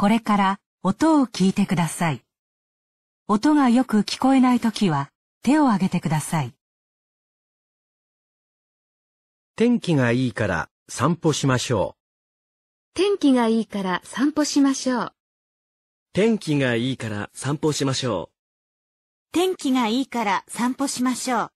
これから音を聞いてください。音がよく聞こえないときは手を挙げてください。天気がいいから散歩しましょう。天気がいいから散歩しましょう。天気がいいから散歩しましょう。天気がいいから散歩しましょう。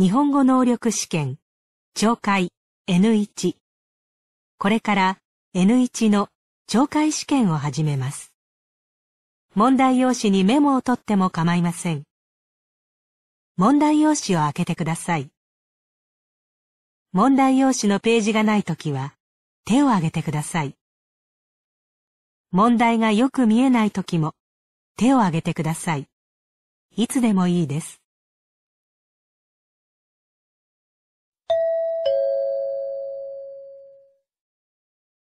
日本語能力試験、懲戒 N1。これから N1 の懲戒試験を始めます。問題用紙にメモを取っても構いません。問題用紙を開けてください。問題用紙のページがないときは、手を挙げてください。問題がよく見えないときも、手を挙げてください。いつでもいいです。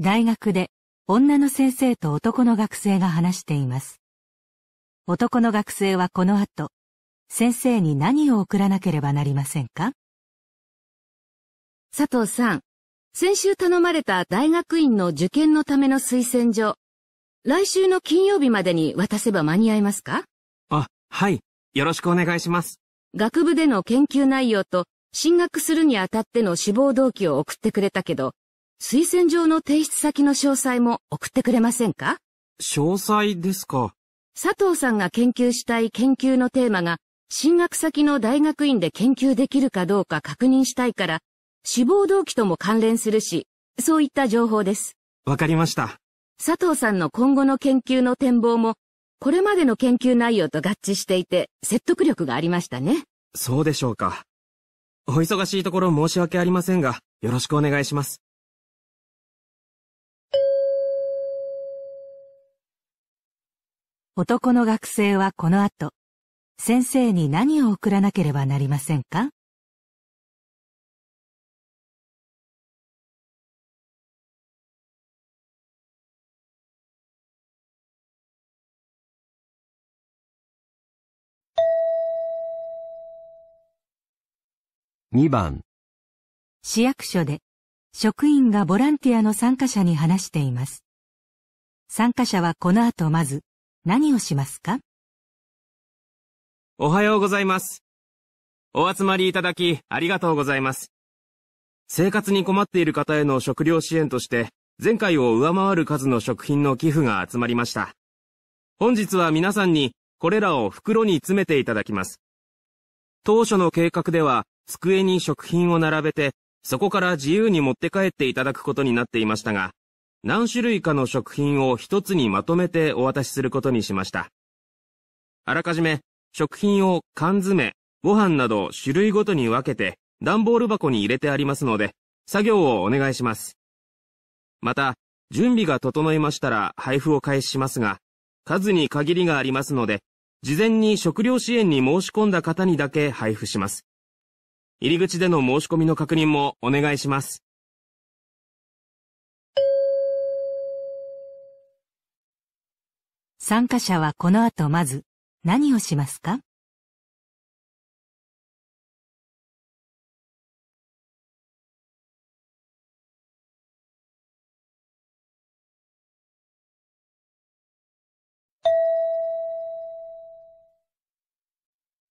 大学で女の先生と男の学生が話しています。男の学生はこの後、先生に何を送らなければなりませんか佐藤さん、先週頼まれた大学院の受験のための推薦状、来週の金曜日までに渡せば間に合いますかあ、はい。よろしくお願いします。学部での研究内容と進学するにあたっての志望動機を送ってくれたけど、推薦状の提出先の詳細も送ってくれませんか詳細ですか。佐藤さんが研究したい研究のテーマが、進学先の大学院で研究できるかどうか確認したいから、志望動機とも関連するし、そういった情報です。わかりました。佐藤さんの今後の研究の展望も、これまでの研究内容と合致していて、説得力がありましたね。そうでしょうか。お忙しいところ申し訳ありませんが、よろしくお願いします。男の学生はこの後、先生に何を送らなければなりませんか2番市役所で職員がボランティアの参加者に話しています。参加者はこの後まず何をしますかおはようございます。お集まりいただき、ありがとうございます。生活に困っている方への食料支援として、前回を上回る数の食品の寄付が集まりました。本日は皆さんに、これらを袋に詰めていただきます。当初の計画では、机に食品を並べて、そこから自由に持って帰っていただくことになっていましたが、何種類かの食品を一つにまとめてお渡しすることにしました。あらかじめ、食品を缶詰、ご飯など種類ごとに分けて、段ボール箱に入れてありますので、作業をお願いします。また、準備が整いましたら配布を開始しますが、数に限りがありますので、事前に食料支援に申し込んだ方にだけ配布します。入り口での申し込みの確認もお願いします。参加者はこの後まず何をしますか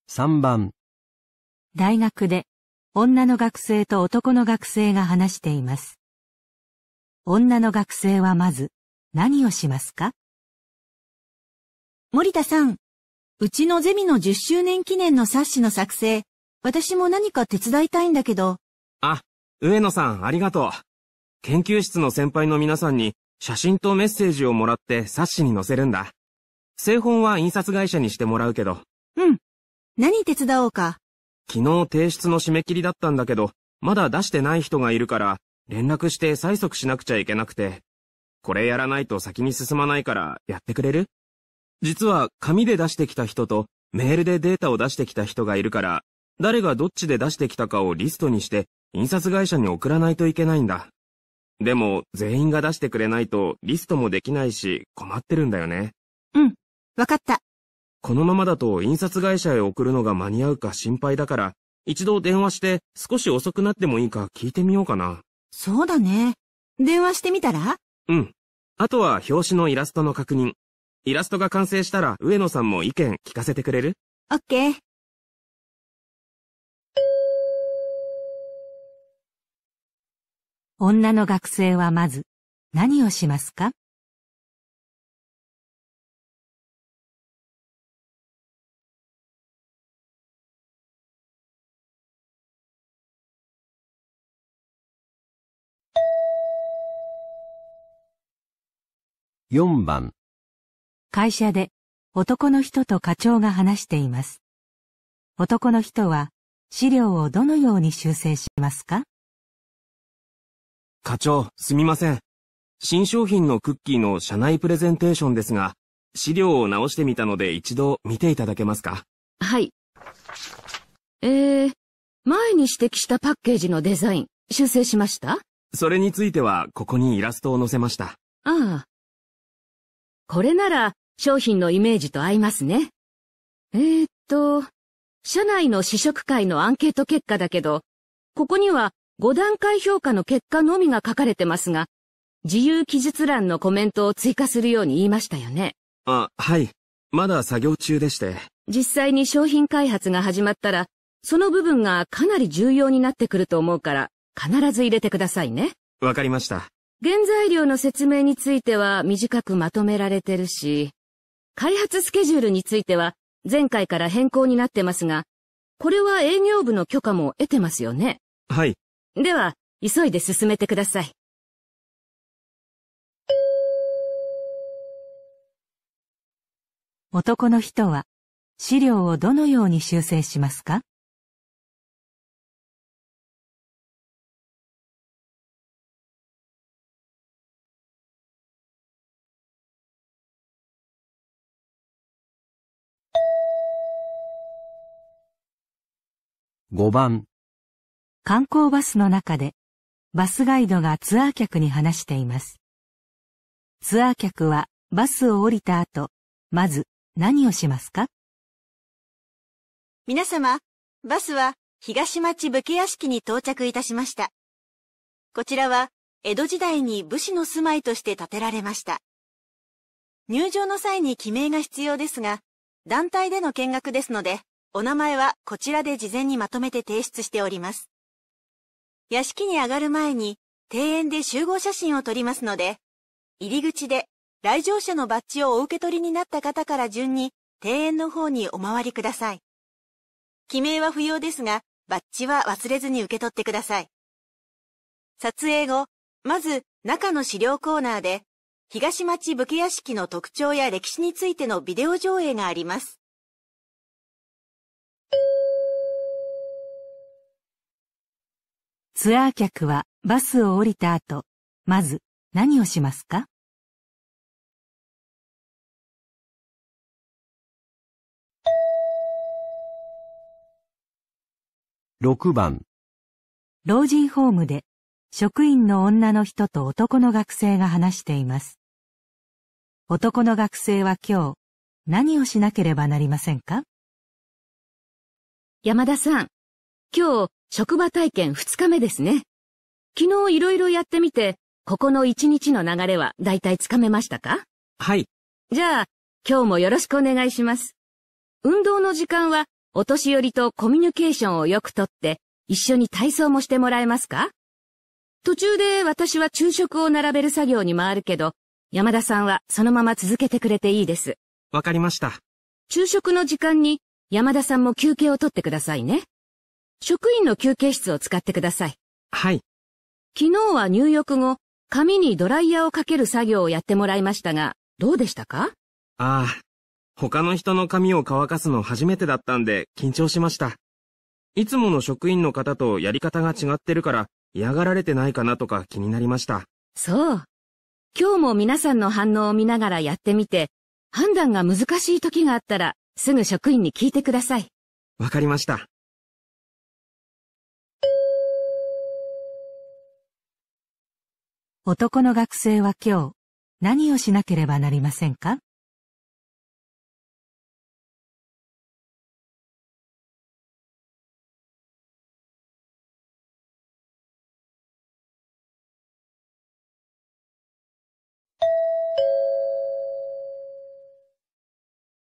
3番大学で女の学生と男の学生が話しています。女の学生はまず何をしますか森田さん、うちのゼミの10周年記念の冊子の作成、私も何か手伝いたいんだけど。あ、上野さんありがとう。研究室の先輩の皆さんに写真とメッセージをもらって冊子に載せるんだ。製本は印刷会社にしてもらうけど。うん。何手伝おうか。昨日提出の締め切りだったんだけど、まだ出してない人がいるから、連絡して催促しなくちゃいけなくて。これやらないと先に進まないから、やってくれる実は紙で出してきた人とメールでデータを出してきた人がいるから、誰がどっちで出してきたかをリストにして印刷会社に送らないといけないんだ。でも全員が出してくれないとリストもできないし困ってるんだよね。うん、わかった。このままだと印刷会社へ送るのが間に合うか心配だから、一度電話して少し遅くなってもいいか聞いてみようかな。そうだね。電話してみたらうん。あとは表紙のイラストの確認、イラストが完成したら上野さんも意見聞かせてくれるオッケー。女の学生はまず何をしますか4番会社で、男の人と課長が話しています。男の人は、資料をどのように修正しますか課長、すみません。新商品のクッキーの社内プレゼンテーションですが、資料を直してみたので一度見ていただけますかはい。えー、前に指摘したパッケージのデザイン、修正しましたそれについては、ここにイラストを載せました。ああ。これなら商品のイメージと合いますね。えー、っと、社内の試食会のアンケート結果だけど、ここには5段階評価の結果のみが書かれてますが、自由記述欄のコメントを追加するように言いましたよね。あ、はい。まだ作業中でして。実際に商品開発が始まったら、その部分がかなり重要になってくると思うから、必ず入れてくださいね。わかりました。原材料の説明については短くまとめられてるし、開発スケジュールについては前回から変更になってますが、これは営業部の許可も得てますよね。はい。では、急いで進めてください。男の人は資料をどのように修正しますか5番観光バスの中でバスガイドがツアー客に話しています。ツアー客はバスを降りた後、まず何をしますか皆様、バスは東町武家屋敷に到着いたしました。こちらは江戸時代に武士の住まいとして建てられました。入場の際に記名が必要ですが、団体での見学ですので、お名前はこちらで事前にまとめて提出しております。屋敷に上がる前に庭園で集合写真を撮りますので、入り口で来場者のバッジをお受け取りになった方から順に庭園の方にお回りください。記名は不要ですが、バッジは忘れずに受け取ってください。撮影後、まず中の資料コーナーで、東町武家屋敷の特徴や歴史についてのビデオ上映があります。ツアー客はバスを降りた後、まず何をしますか6番老人ホームで職員の女の人と男の学生が話しています。男の学生は今日何をしなければなりませんか山田さん。今日、職場体験二日目ですね。昨日いろいろやってみて、ここの一日の流れはだいたいつかめましたかはい。じゃあ、今日もよろしくお願いします。運動の時間は、お年寄りとコミュニケーションをよくとって、一緒に体操もしてもらえますか途中で私は昼食を並べる作業に回るけど、山田さんはそのまま続けてくれていいです。わかりました。昼食の時間に山田さんも休憩をとってくださいね。職員の休憩室を使ってください。はい。昨日は入浴後、髪にドライヤーをかける作業をやってもらいましたが、どうでしたかああ、他の人の髪を乾かすの初めてだったんで緊張しました。いつもの職員の方とやり方が違ってるから嫌がられてないかなとか気になりました。そう。今日も皆さんの反応を見ながらやってみて、判断が難しい時があったらすぐ職員に聞いてください。わかりました。男の学生は今日何をしなければなりませんか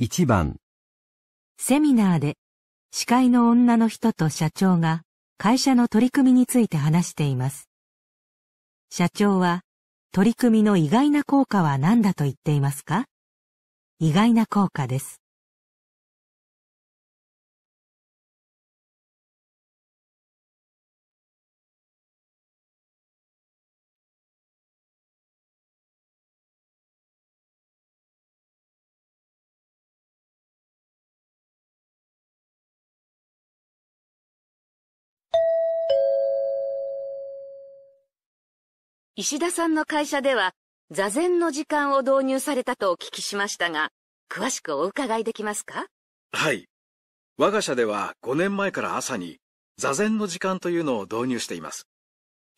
1番セミナーで司会の女の人と社長が会社の取り組みについて話しています。社長は取り組みの意外な効果は何だと言っていますか意外な効果です。石田さんの会社では座禅の時間を導入されたとお聞きしましたが、詳しくお伺いできますかはい。我が社では5年前から朝に座禅の時間というのを導入しています。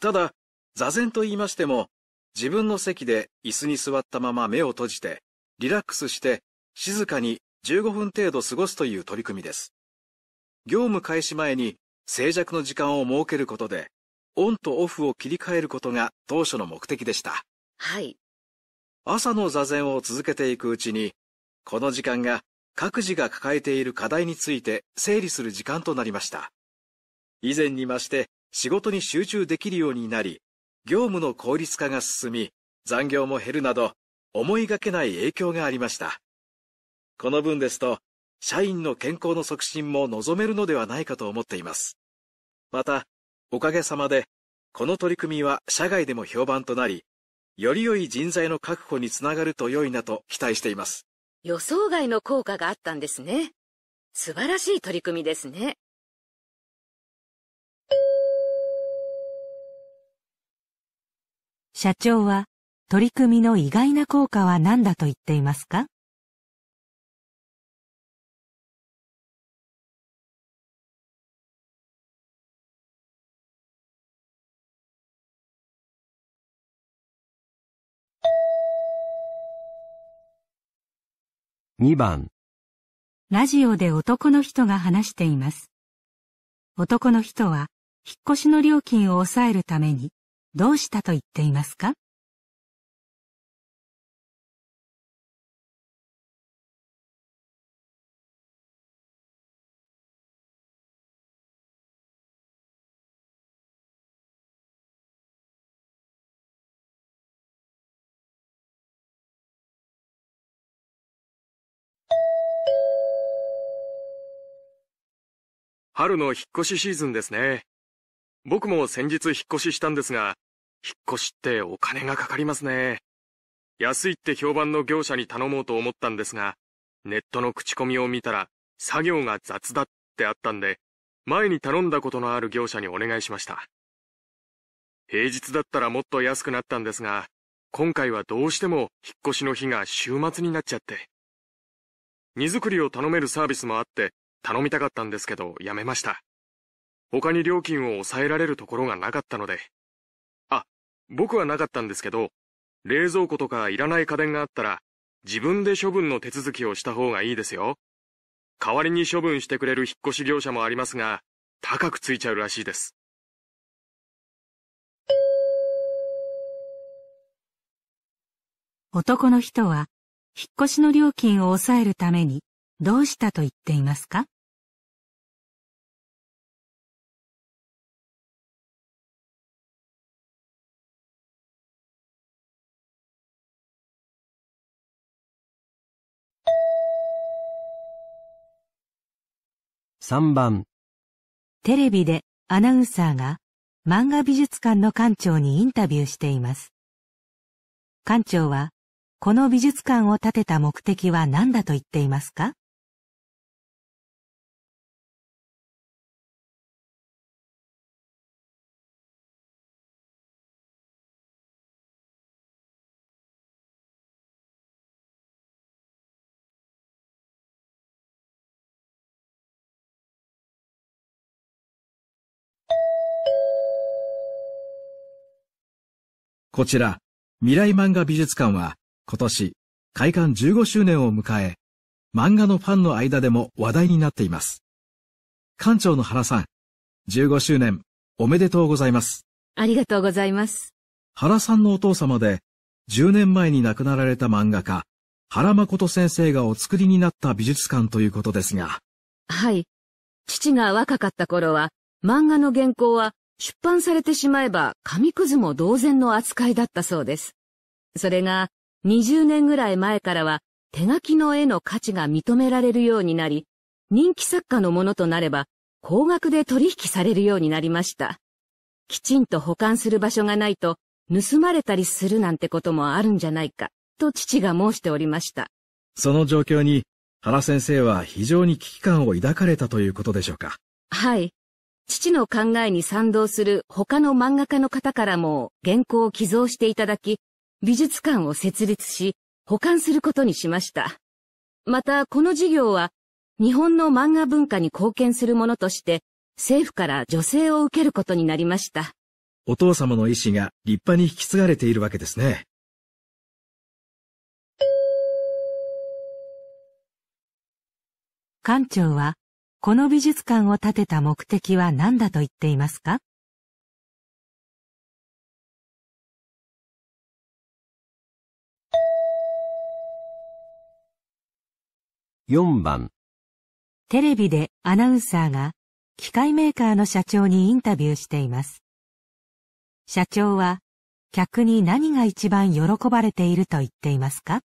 ただ、座禅と言いましても、自分の席で椅子に座ったまま目を閉じて、リラックスして静かに15分程度過ごすという取り組みです。業務開始前に静寂の時間を設けることで、オンとオフを切り替えることが当初の目的でした。はい。朝の座禅を続けていくうちに、この時間が各自が抱えている課題について整理する時間となりました。以前に増して仕事に集中できるようになり、業務の効率化が進み、残業も減るなど、思いがけない影響がありました。この分ですと、社員の健康の促進も望めるのではないかと思っています。また、おかげさまで、この取り組みは社外でも評判となり、より良い人材の確保につながると良いなと期待しています。予想外の効果があったんですね。素晴らしい取り組みですね。社長は、取り組みの意外な効果は何だと言っていますか2番ラジオで男の人が話しています。男の人は、引っ越しの料金を抑えるために、どうしたと言っていますか春の引っ越しシーズンですね。僕も先日引っ越ししたんですが、引っ越しってお金がかかりますね。安いって評判の業者に頼もうと思ったんですが、ネットの口コミを見たら、作業が雑だってあったんで、前に頼んだことのある業者にお願いしました。平日だったらもっと安くなったんですが、今回はどうしても引っ越しの日が週末になっちゃって。荷造りを頼めるサービスもあって、頼みたかったんですけどやめました。他に料金を抑えられるところがなかったので。あ、僕はなかったんですけど、冷蔵庫とかいらない家電があったら、自分で処分の手続きをした方がいいですよ。代わりに処分してくれる引っ越し業者もありますが、高くついちゃうらしいです。男の人は、引っ越しの料金を抑えるために、どうしたと言っていますか3番テレビでアナウンサーが漫画美術館の館長にインタビューしています。館長は、この美術館を建てた目的は何だと言っていますかこちら、未来漫画美術館は今年開館15周年を迎え、漫画のファンの間でも話題になっています。館長の原さん、15周年おめでとうございます。ありがとうございます。原さんのお父様で、10年前に亡くなられた漫画家、原誠先生がお作りになった美術館ということですが。はい。父が若かった頃は、漫画の原稿は出版されてしまえば紙くずも同然の扱いだったそうです。それが20年ぐらい前からは手書きの絵の価値が認められるようになり、人気作家のものとなれば高額で取引されるようになりました。きちんと保管する場所がないと盗まれたりするなんてこともあるんじゃないか、と父が申しておりました。その状況に原先生は非常に危機感を抱かれたということでしょうか。はい。父の考えに賛同する他の漫画家の方からも原稿を寄贈していただき、美術館を設立し、保管することにしました。また、この事業は、日本の漫画文化に貢献するものとして、政府から助成を受けることになりました。お父様の意思が立派に引き継がれているわけですね。館長はこの美術館を建てた目的は何だと言っていますか4番テレビでアナウンサーが機械メーカーの社長にインタビューしています。社長は客に何が一番喜ばれていると言っていますか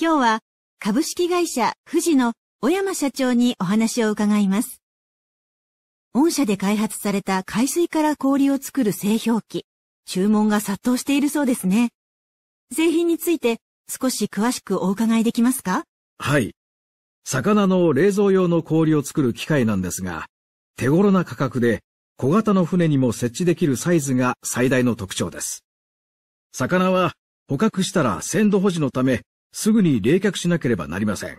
今日は株式会社富士の小山社長にお話を伺います。御社で開発された海水から氷を作る製氷機、注文が殺到しているそうですね。製品について少し詳しくお伺いできますかはい。魚の冷蔵用の氷を作る機械なんですが、手頃な価格で小型の船にも設置できるサイズが最大の特徴です。魚は捕獲したら鮮度保持のためすぐに冷却しなければなりません。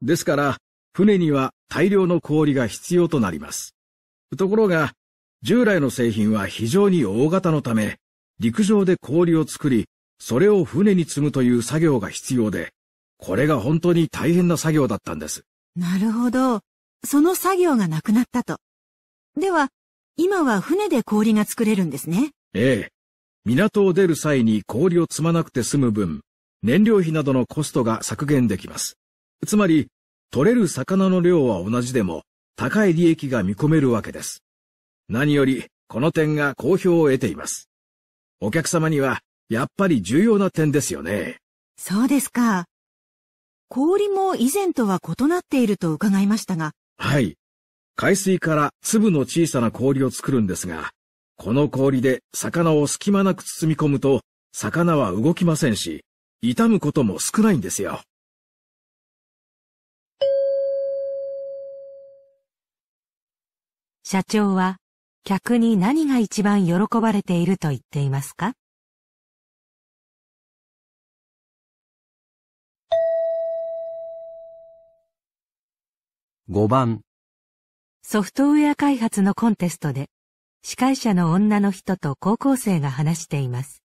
ですから、船には大量の氷が必要となります。ところが、従来の製品は非常に大型のため、陸上で氷を作り、それを船に積むという作業が必要で、これが本当に大変な作業だったんです。なるほど。その作業がなくなったと。では、今は船で氷が作れるんですね。ええ。港を出る際に氷を積まなくて済む分、燃料費などのコストが削減できます。つまり、取れる魚の量は同じでも、高い利益が見込めるわけです。何より、この点が好評を得ています。お客様には、やっぱり重要な点ですよね。そうですか。氷も以前とは異なっていると伺いましたが。はい。海水から粒の小さな氷を作るんですが、この氷で魚を隙間なく包み込むと、魚は動きませんし、傷むことも少ないんですよ。社長は、客に何が一番喜ばれていると言っていますか5番ソフトウェア開発のコンテストで司会者の女の人と高校生が話しています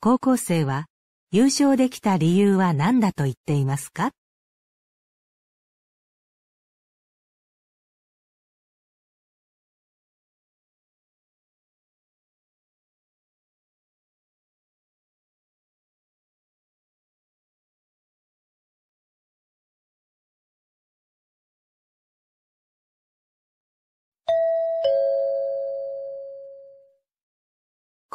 高校生は優勝できた理由は何だと言っていますか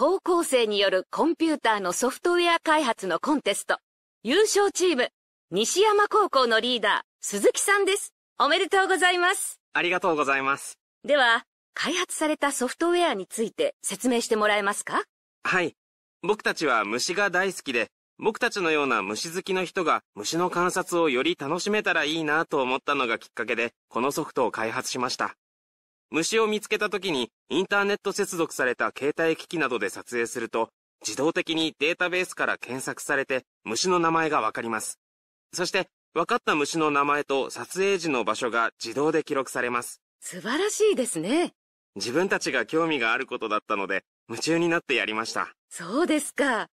高校生によるコンピューターのソフトウェア開発のコンテスト、優勝チーム、西山高校のリーダー、鈴木さんです。おめでとうございます。ありがとうございます。では、開発されたソフトウェアについて説明してもらえますかはい。僕たちは虫が大好きで、僕たちのような虫好きの人が虫の観察をより楽しめたらいいなと思ったのがきっかけで、このソフトを開発しました。虫を見つけた時にインターネット接続された携帯機器などで撮影すると、自動的にデータベースから検索されて虫の名前がわかります。そして、分かった虫の名前と撮影時の場所が自動で記録されます。素晴らしいですね。自分たちが興味があることだったので、夢中になってやりました。そうですか。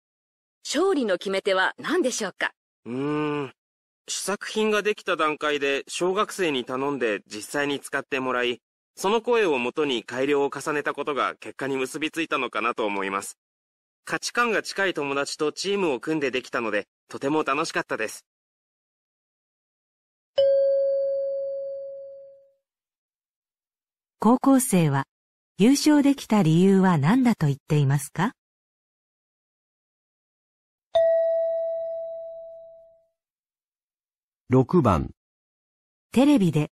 勝利の決め手は何でしょうかうーん。試作品ができた段階で小学生に頼んで実際に使ってもらい、その声をもとに改良を重ねたことが結果に結びついたのかなと思います。価値観が近い友達とチームを組んでできたので、とても楽しかったです。高校生は、優勝できた理由は何だと言っていますか6番テレビで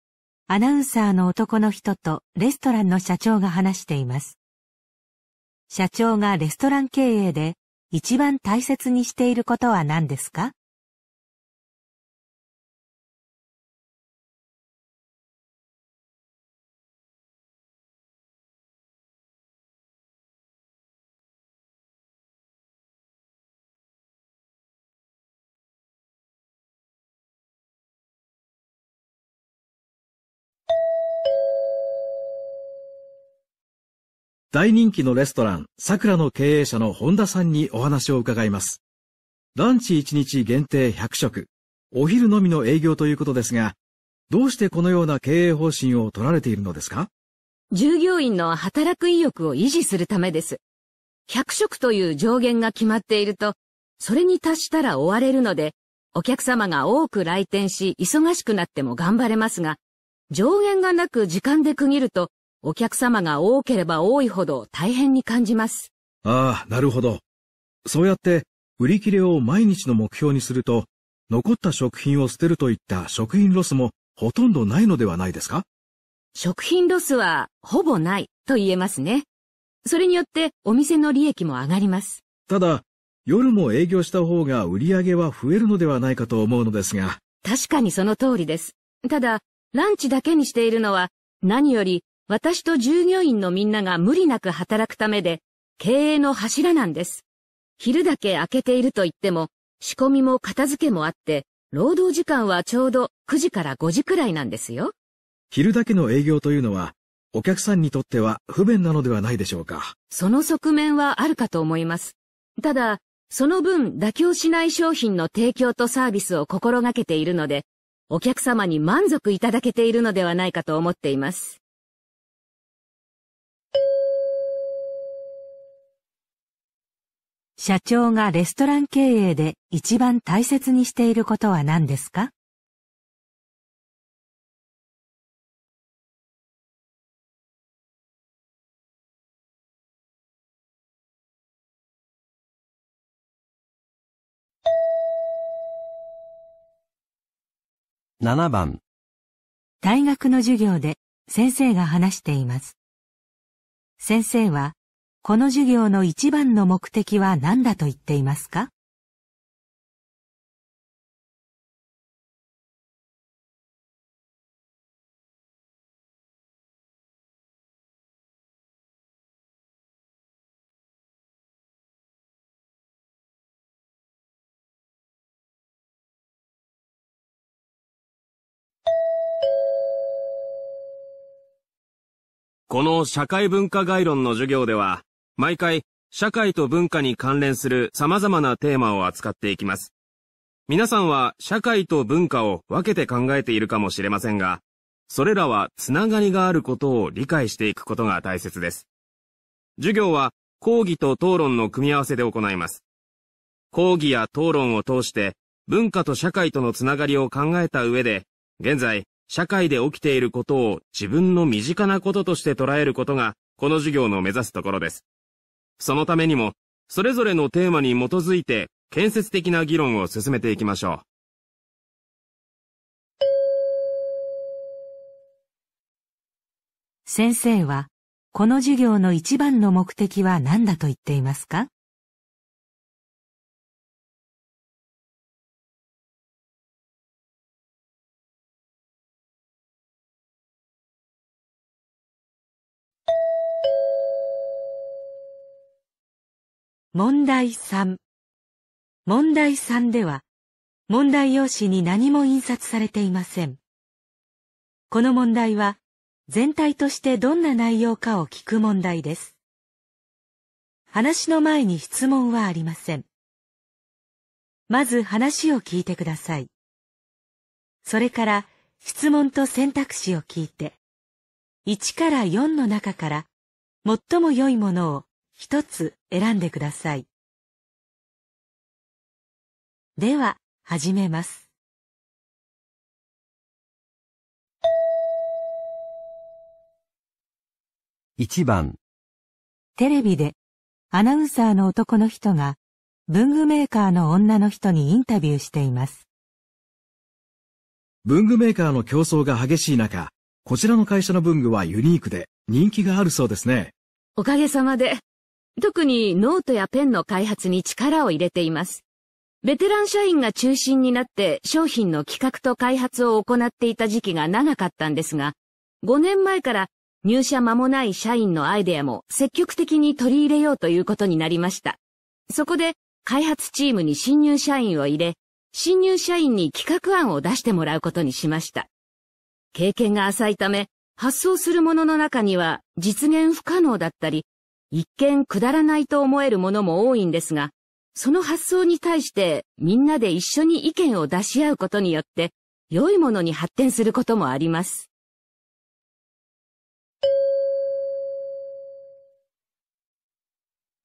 アナウンサーの男の人とレストランの社長が話しています。社長がレストラン経営で一番大切にしていることは何ですか大人気のレストラン、桜の経営者の本田さんにお話を伺います。ランチ1日限定100食、お昼のみの営業ということですが、どうしてこのような経営方針を取られているのですか従業員の働く意欲を維持するためです。100食という上限が決まっていると、それに達したら終われるので、お客様が多く来店し、忙しくなっても頑張れますが、上限がなく時間で区切ると、お客様が多ければ多いほど大変に感じます。ああ、なるほど。そうやって売り切れを毎日の目標にすると、残った食品を捨てるといった食品ロスもほとんどないのではないですか食品ロスはほぼないと言えますね。それによってお店の利益も上がります。ただ、夜も営業した方が売り上げは増えるのではないかと思うのですが。確かにその通りです。ただ、ランチだけにしているのは何より私と従業員のみんなが無理なく働くためで、経営の柱なんです。昼だけ開けていると言っても、仕込みも片付けもあって、労働時間はちょうど9時から5時くらいなんですよ。昼だけの営業というのは、お客さんにとっては不便なのではないでしょうか。その側面はあるかと思います。ただ、その分妥協しない商品の提供とサービスを心がけているので、お客様に満足いただけているのではないかと思っています。社長がレストラン経営で一番大切にしていることは何ですか7番大学の授業で先生が話しています。先生はこの授業の一番の目的は何だと言っていますかこの社会文化概論の授業では、毎回、社会と文化に関連する様々なテーマを扱っていきます。皆さんは社会と文化を分けて考えているかもしれませんが、それらはつながりがあることを理解していくことが大切です。授業は講義と討論の組み合わせで行います。講義や討論を通して文化と社会とのつながりを考えた上で、現在、社会で起きていることを自分の身近なこととして捉えることが、この授業の目指すところです。そのためにも、それぞれのテーマに基づいて建設的な議論を進めていきましょう。先生は、この授業の一番の目的は何だと言っていますか問題3。問題3では、問題用紙に何も印刷されていません。この問題は、全体としてどんな内容かを聞く問題です。話の前に質問はありません。まず話を聞いてください。それから質問と選択肢を聞いて、1から4の中から最も良いものを一つ選んでください。では、始めます。一番テレビでアナウンサーの男の人が文具メーカーの女の人にインタビューしています。文具メーカーの競争が激しい中、こちらの会社の文具はユニークで人気があるそうですね。おかげさまで特にノートやペンの開発に力を入れています。ベテラン社員が中心になって商品の企画と開発を行っていた時期が長かったんですが、5年前から入社間もない社員のアイデアも積極的に取り入れようということになりました。そこで開発チームに新入社員を入れ、新入社員に企画案を出してもらうことにしました。経験が浅いため、発想するものの中には実現不可能だったり、一見くだらないと思えるものも多いんですが、その発想に対してみんなで一緒に意見を出し合うことによって、良いものに発展することもあります。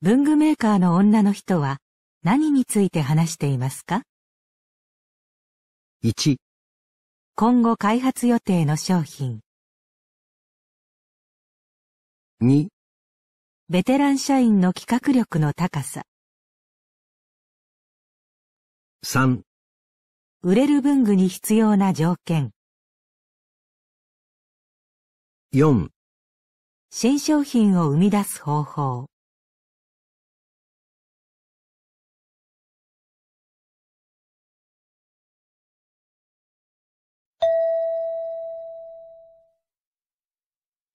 文具メーカーの女の人は何について話していますか ?1 今後開発予定の商品2ベテラン社員の企画力の高さ。3売れる文具に必要な条件。4新商品を生み出す方法。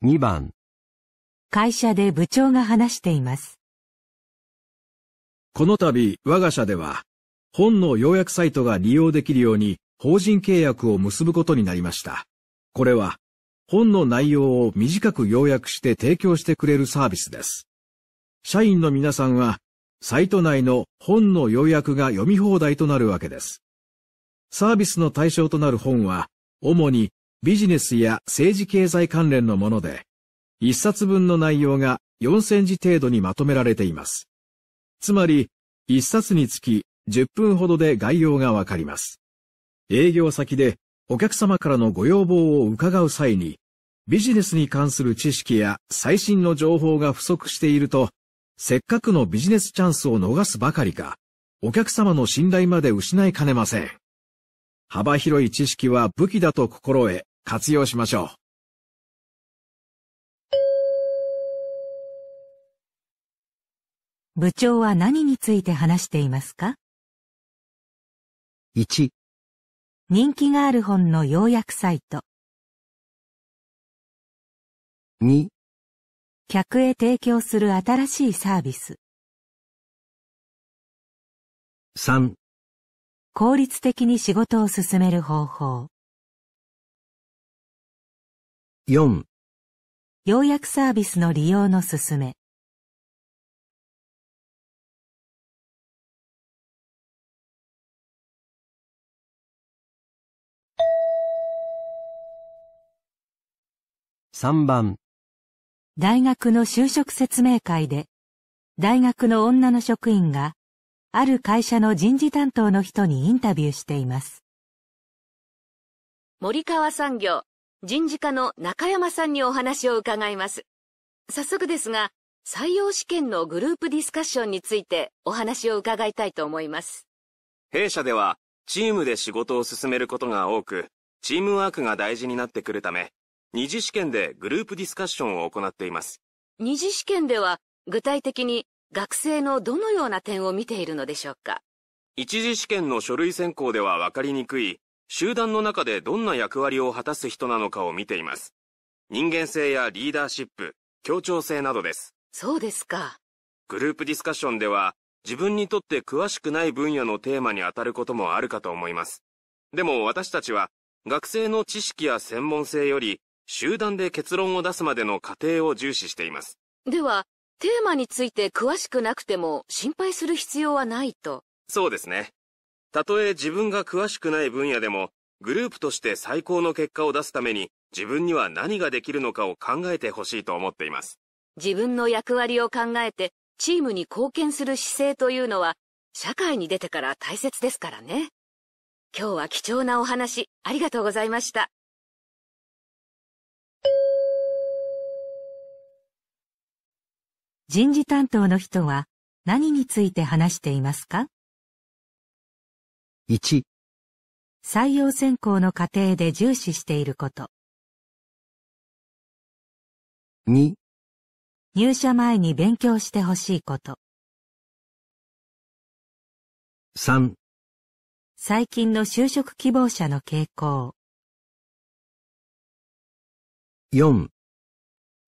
2番会社で部長が話しています。この度、我が社では、本の要約サイトが利用できるように法人契約を結ぶことになりました。これは、本の内容を短く要約して提供してくれるサービスです。社員の皆さんは、サイト内の本の要約が読み放題となるわけです。サービスの対象となる本は、主にビジネスや政治経済関連のもので、1冊分の内容が4センチ程度にまとめられています。つまり、1冊につき10分ほどで概要がわかります。営業先でお客様からのご要望を伺う際に、ビジネスに関する知識や最新の情報が不足していると、せっかくのビジネスチャンスを逃すばかりか、お客様の信頼まで失いかねません。幅広い知識は武器だと心得活用しましょう。部長は何について話していますか ?1 人気がある本の要約サイト2客へ提供する新しいサービス3効率的に仕事を進める方法4要約サービスの利用の進め3番。大学の就職説明会で、大学の女の職員が、ある会社の人事担当の人にインタビューしています。森川産業、人事課の中山さんにお話を伺います。早速ですが、採用試験のグループディスカッションについてお話を伺いたいと思います。弊社では、チームで仕事を進めることが多く、チームワークが大事になってくるため、二次試験でグループディスカッションを行っています。二次試験では具体的に学生のどのような点を見ているのでしょうか一次試験の書類選考では分かりにくい、集団の中でどんな役割を果たす人なのかを見ています。人間性やリーダーシップ、協調性などです。そうですか。グループディスカッションでは、自分にとって詳しくない分野のテーマに当たることもあるかと思います。でも私たちは、学生の知識や専門性より、集団で結論を出すまでの過程を重視しています。では、テーマについて詳しくなくても心配する必要はないと。そうですね。たとえ自分が詳しくない分野でも、グループとして最高の結果を出すために自分には何ができるのかを考えてほしいと思っています。自分の役割を考えてチームに貢献する姿勢というのは社会に出てから大切ですからね。今日は貴重なお話ありがとうございました。人事担当の人は何について話していますか ?1、採用選考の過程で重視していること。2、入社前に勉強してほしいこと。3、最近の就職希望者の傾向。4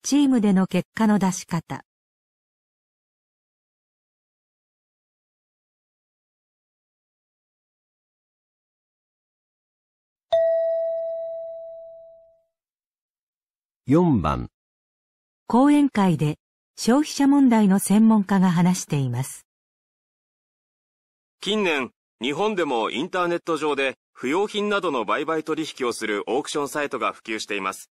チームでの結果の出し方4番講演会で消費者問題の専門家が話しています近年日本でもインターネット上で不用品などの売買取引をするオークションサイトが普及しています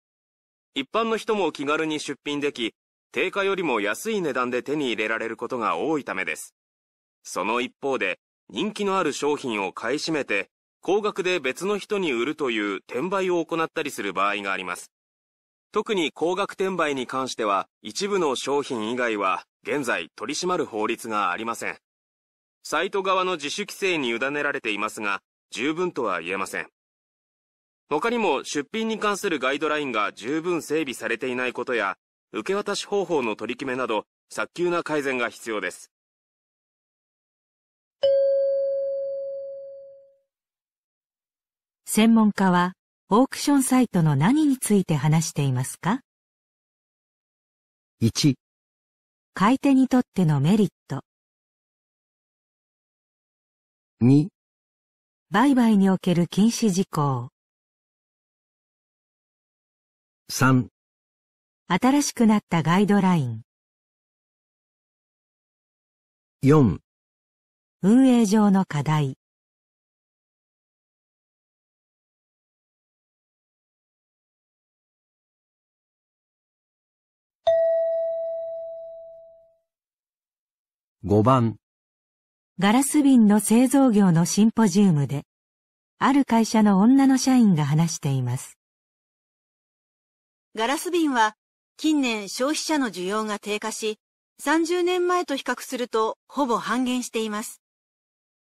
一般の人も気軽に出品でき、定価よりも安い値段で手に入れられることが多いためです。その一方で、人気のある商品を買い占めて、高額で別の人に売るという転売を行ったりする場合があります。特に高額転売に関しては、一部の商品以外は、現在取り締まる法律がありません。サイト側の自主規制に委ねられていますが、十分とは言えません。他にも出品に関するガイドラインが十分整備されていないことや、受け渡し方法の取り決めなど、早急な改善が必要です。専門家は、オークションサイトの何について話していますか ?1、買い手にとってのメリット。2、売買における禁止事項。3新しくなったガイドライン4運営上の課題5番ガラス瓶の製造業のシンポジウムである会社の女の社員が話していますガラス瓶は近年消費者の需要が低下し、30年前と比較するとほぼ半減しています。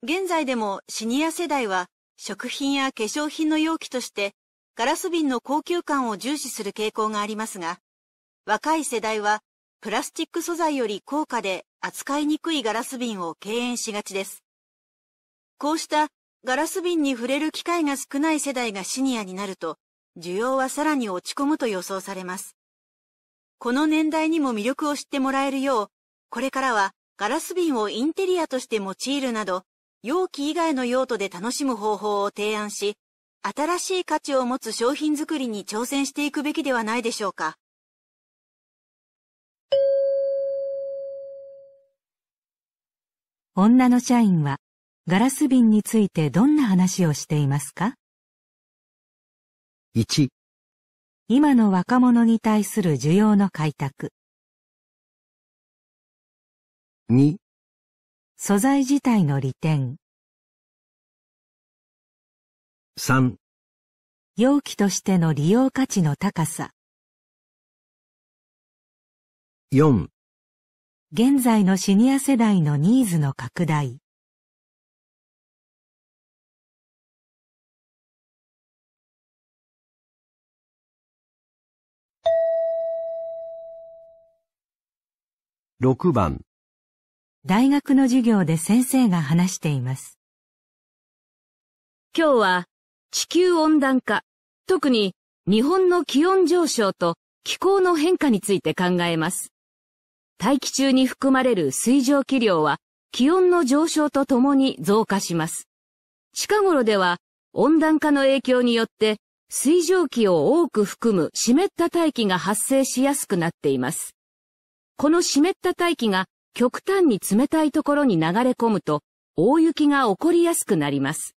現在でもシニア世代は食品や化粧品の容器としてガラス瓶の高級感を重視する傾向がありますが、若い世代はプラスチック素材より高価で扱いにくいガラス瓶を敬遠しがちです。こうしたガラス瓶に触れる機会が少ない世代がシニアになると、需要はさらに落ち込むと予想されます。この年代にも魅力を知ってもらえるよう、これからはガラス瓶をインテリアとして用いるなど、容器以外の用途で楽しむ方法を提案し、新しい価値を持つ商品作りに挑戦していくべきではないでしょうか。女の社員はガラス瓶についてどんな話をしていますか1今の若者に対する需要の開拓2素材自体の利点3容器としての利用価値の高さ4現在のシニア世代のニーズの拡大6番大学の授業で先生が話しています。今日は地球温暖化、特に日本の気温上昇と気候の変化について考えます。大気中に含まれる水蒸気量は気温の上昇とともに増加します。近頃では温暖化の影響によって水蒸気を多く含む湿った大気が発生しやすくなっています。この湿った大気が極端に冷たいところに流れ込むと、大雪が起こりやすくなります。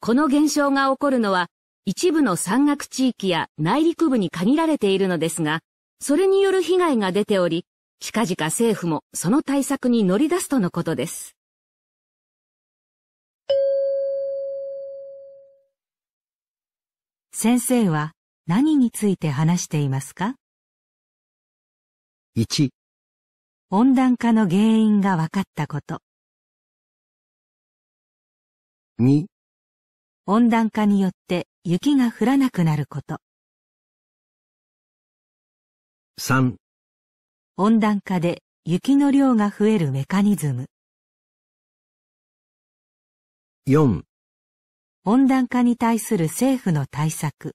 この現象が起こるのは、一部の山岳地域や内陸部に限られているのですが、それによる被害が出ており、近々政府もその対策に乗り出すとのことです。先生は何について話していますか ?1、温暖化の原因が分かったこと。2温暖化によって雪が降らなくなること。3温暖化で雪の量が増えるメカニズム。4温暖化に対する政府の対策。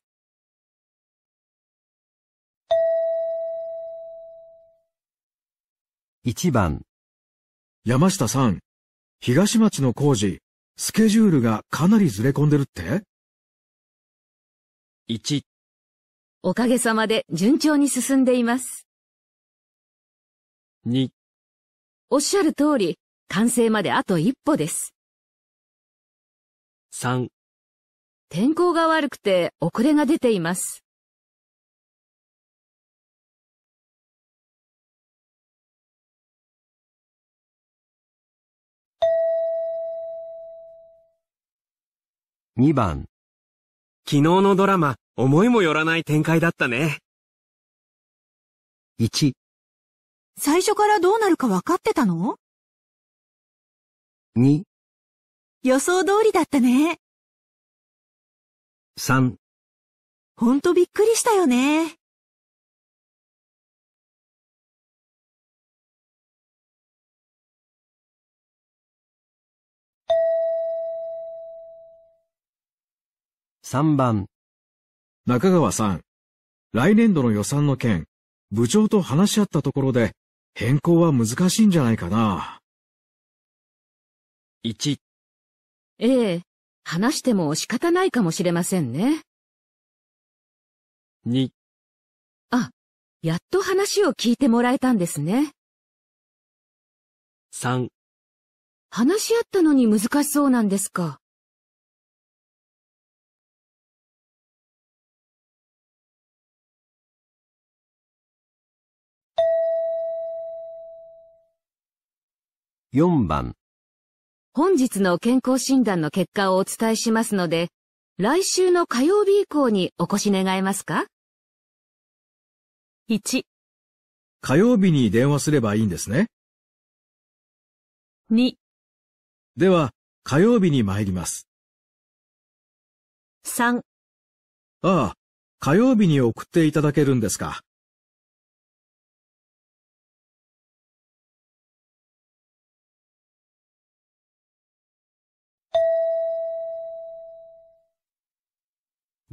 1番。山下さん、東町の工事、スケジュールがかなりずれ込んでるって ?1。おかげさまで順調に進んでいます。2。おっしゃる通り、完成まであと一歩です。3。天候が悪くて遅れが出ています。2番。昨日のドラマ、思いもよらない展開だったね。1。最初からどうなるか分かってたの ?2。予想通りだったね。3。ほんとびっくりしたよね。3番。中川さん、来年度の予算の件、部長と話し合ったところで、変更は難しいんじゃないかな。1。ええ、話しても仕方ないかもしれませんね。2。あ、やっと話を聞いてもらえたんですね。3。話し合ったのに難しそうなんですか。4番。本日の健康診断の結果をお伝えしますので、来週の火曜日以降にお越し願えますか ?1。火曜日に電話すればいいんですね。2。では、火曜日に参ります。3。ああ、火曜日に送っていただけるんですか。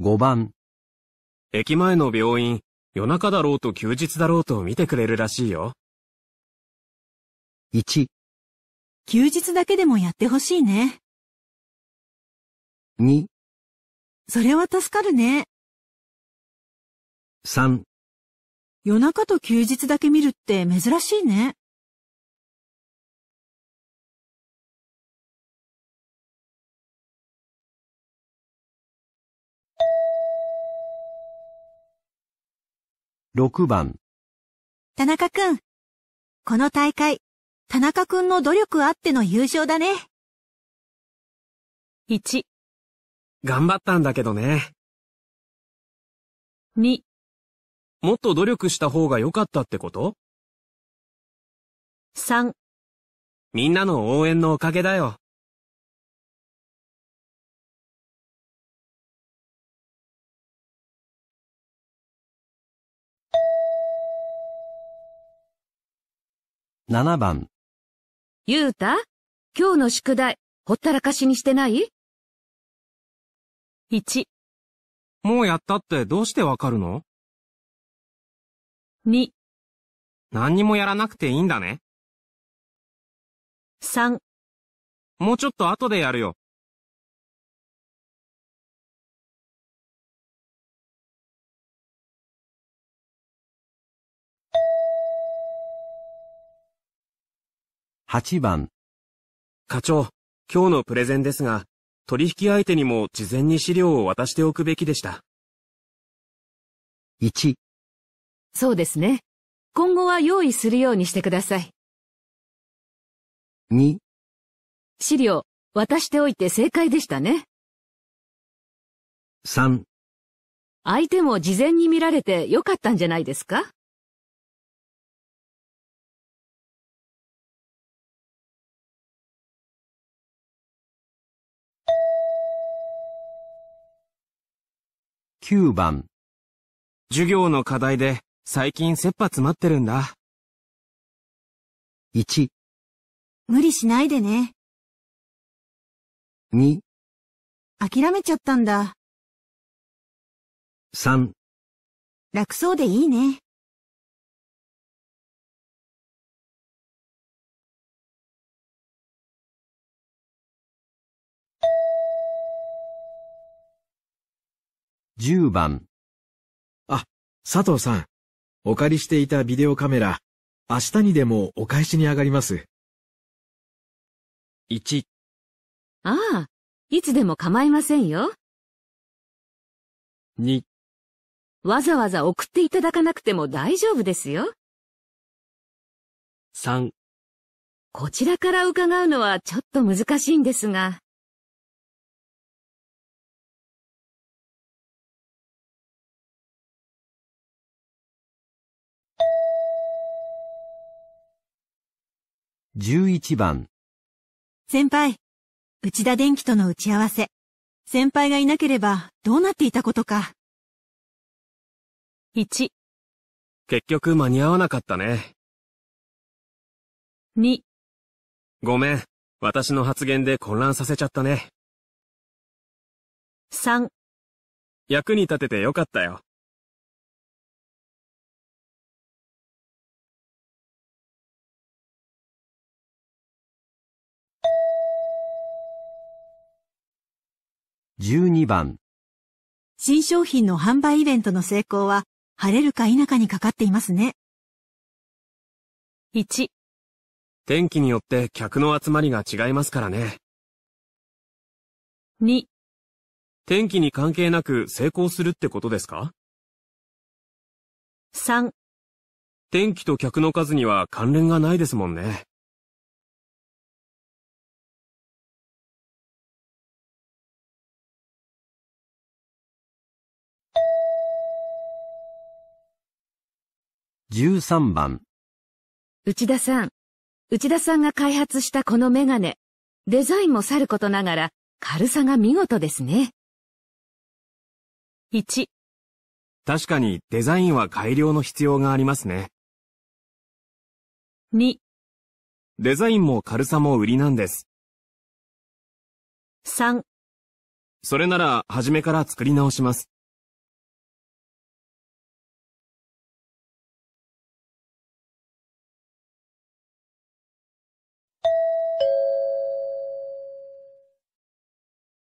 5番。駅前の病院、夜中だろうと休日だろうと見てくれるらしいよ。1、休日だけでもやってほしいね。2、それは助かるね。3、夜中と休日だけ見るって珍しいね。6番田中くん。この大会、田中くんの努力あっての優勝だね。1、頑張ったんだけどね。2、もっと努力した方が良かったってこと3、みんなの応援のおかげだよ。7番。ゆうた今日の宿題、ほったらかしにしてない ?1、もうやったってどうしてわかるの2、何にもやらなくていいんだね。3、もうちょっと後でやるよ。8番。課長、今日のプレゼンですが、取引相手にも事前に資料を渡しておくべきでした。1。そうですね。今後は用意するようにしてください。2。資料、渡しておいて正解でしたね。3。相手も事前に見られてよかったんじゃないですか9番。授業の課題で最近切羽詰まってるんだ。1、無理しないでね。2、諦めちゃったんだ。3、楽そうでいいね。10番。あ、佐藤さん。お借りしていたビデオカメラ、明日にでもお返しに上がります。1。ああ、いつでも構いませんよ。2。わざわざ送っていただかなくても大丈夫ですよ。3。こちらから伺うのはちょっと難しいんですが。11番。先輩、内田電機との打ち合わせ。先輩がいなければどうなっていたことか。1。結局間に合わなかったね。2。ごめん、私の発言で混乱させちゃったね。3。役に立ててよかったよ。12番新商品の販売イベントの成功は晴れるか否かにかかっていますね。1天気によって客の集まりが違いますからね。2天気に関係なく成功するってことですか ?3 天気と客の数には関連がないですもんね。13番内田さん。内田さんが開発したこのメガネ。デザインもさることながら、軽さが見事ですね。1、確かにデザインは改良の必要がありますね。2、デザインも軽さも売りなんです。3、それなら、初めから作り直します。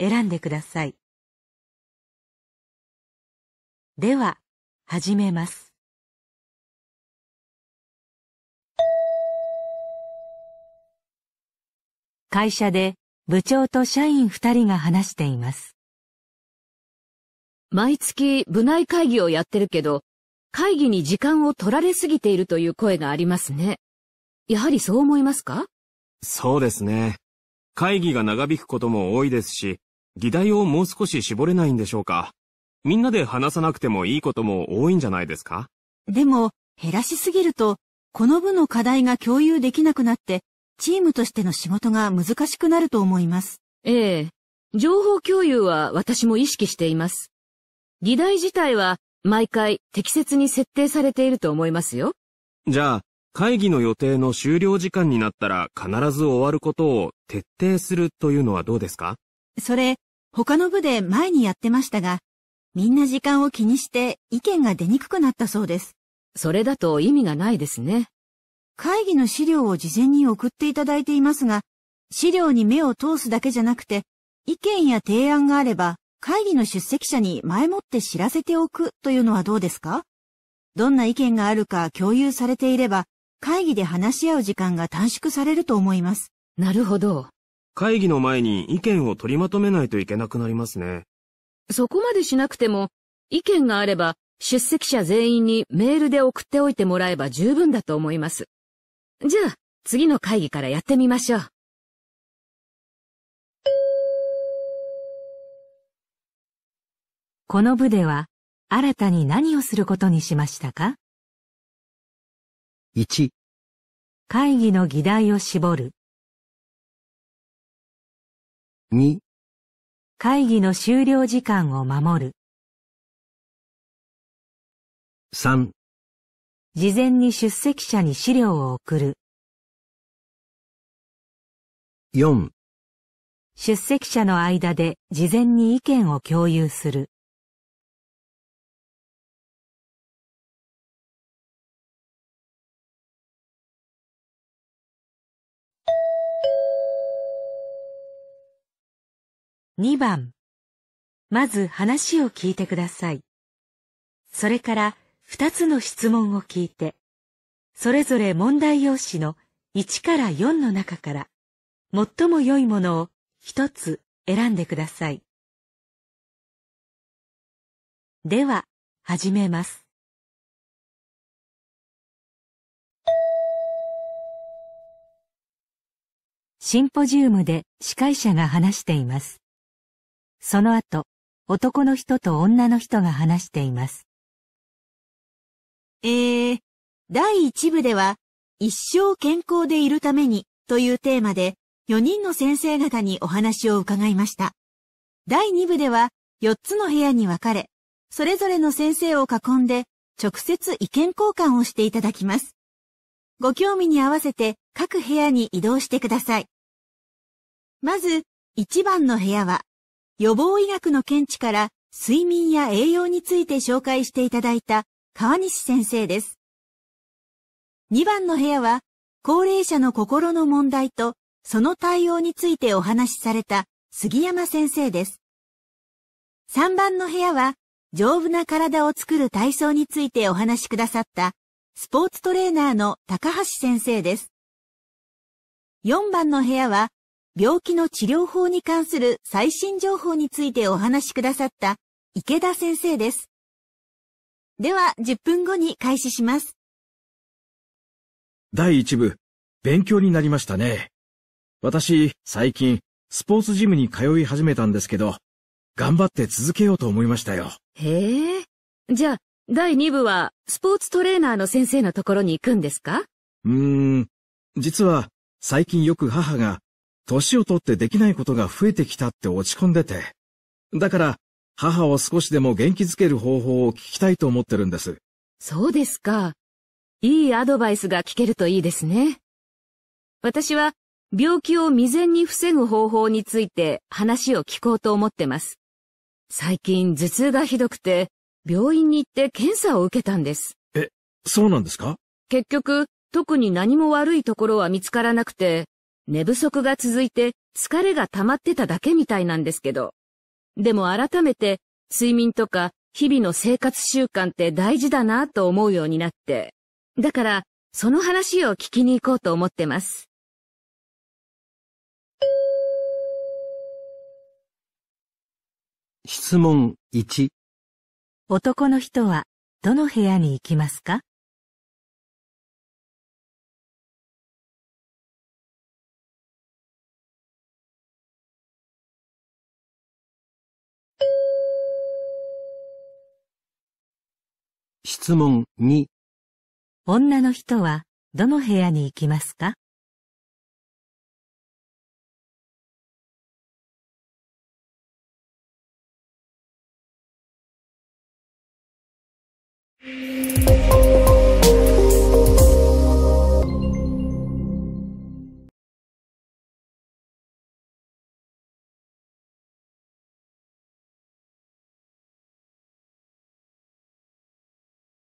選んでください。では、始めます。会社で部長と社員二人が話しています。毎月部内会議をやってるけど、会議に時間を取られすぎているという声がありますね。やはりそう思いますかそうですね。会議が長引くことも多いですし、議題をもう少し絞れないんでしょうかみんなで話さなくてもいいことも多いんじゃないですかでも、減らしすぎると、この部の課題が共有できなくなって、チームとしての仕事が難しくなると思います。ええ。情報共有は私も意識しています。議題自体は毎回適切に設定されていると思いますよ。じゃあ、会議の予定の終了時間になったら必ず終わることを徹底するというのはどうですかそれ、他の部で前にやってましたが、みんな時間を気にして意見が出にくくなったそうです。それだと意味がないですね。会議の資料を事前に送っていただいていますが、資料に目を通すだけじゃなくて、意見や提案があれば、会議の出席者に前もって知らせておくというのはどうですかどんな意見があるか共有されていれば、会議で話し合う時間が短縮されると思います。なるほど。会議の前に意見を取りまとめないといけなくなりますね。そこまでしなくても、意見があれば、出席者全員にメールで送っておいてもらえば十分だと思います。じゃあ、次の会議からやってみましょう。この部では、新たに何をすることにしましたか ?1 会議の議題を絞る2会議の終了時間を守る3事前に出席者に資料を送る4出席者の間で事前に意見を共有する2番。まず話を聞いてください。それから2つの質問を聞いて、それぞれ問題用紙の1から4の中から、最も良いものを1つ選んでください。では、始めます。シンポジウムで司会者が話しています。その後、男の人と女の人が話しています。えー、第1部では、一生健康でいるためにというテーマで、4人の先生方にお話を伺いました。第2部では、4つの部屋に分かれ、それぞれの先生を囲んで、直接意見交換をしていただきます。ご興味に合わせて各部屋に移動してください。まず、1番の部屋は、予防医学の見地から睡眠や栄養について紹介していただいた川西先生です。2番の部屋は、高齢者の心の問題とその対応についてお話しされた杉山先生です。3番の部屋は、丈夫な体を作る体操についてお話しくださったスポーツトレーナーの高橋先生です。4番の部屋は、病気の治療法に関する最新情報についてお話しくださった池田先生です。では、10分後に開始します。第1部、勉強になりましたね。私、最近、スポーツジムに通い始めたんですけど、頑張って続けようと思いましたよ。へえ。じゃあ、第2部は、スポーツトレーナーの先生のところに行くんですかうーん。実は、最近よく母が、年をとってできないことが増えてきたって落ち込んでて。だから、母を少しでも元気づける方法を聞きたいと思ってるんです。そうですか。いいアドバイスが聞けるといいですね。私は、病気を未然に防ぐ方法について話を聞こうと思ってます。最近頭痛がひどくて、病院に行って検査を受けたんです。え、そうなんですか結局、特に何も悪いところは見つからなくて、寝不足が続いて疲れが溜まってただけみたいなんですけど。でも改めて睡眠とか日々の生活習慣って大事だなと思うようになって。だからその話を聞きに行こうと思ってます。質問1男の人はどの部屋に行きますか問2女の人はどの部屋に行きますか